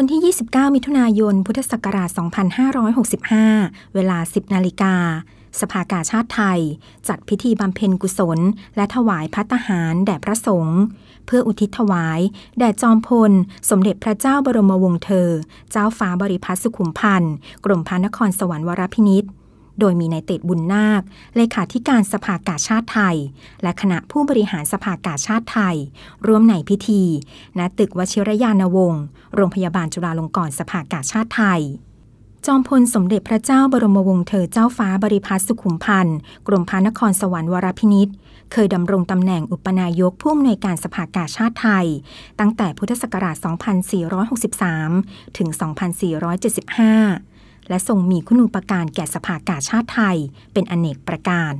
วันที่ 29 มิถุนายน พุทธศักราช 2565 เวลา 10 นาฬิกา สภากาชาติไทย จัดพิธีบำเพ็ญกุศล และถวายพัตหาร แด่พระสงฆ์เพื่ออุทิศถวาย แด่จอมพลสมเด็จพระเจ้าบรมวงศ์เธอ เจ้าฟ้าบริพัตรสุขุมพันธ์กรมพระนครสวรรค์วรพินิษฐ์โดยมีนายเตดบุญนาค เลขาธิการสภากาชาติไทย และคณะผู้บริหารสภากาชาติไทย ร่วมในพิธี ณตึกวชิรยานวงศ์โรงพยาบาลจุฬาลงกรณ์สภากาชาติไทย จอมพลสมเด็จพระเจ้าบรมวงศ์เธอเจ้าฟ้าบริพัตรสุขุมพันธ์กรมพระนครสวรรค์วรพินิษฐ์เคยดำรงตำแหน่งอุปนายกผู้อำนวยการสภากาชาติไทยตั้งแต่พุทธศักราช 2463 ถึง 2475และทรงมีคุณูปการแก่สภากาชาติไทย เป็นอนเนกประการ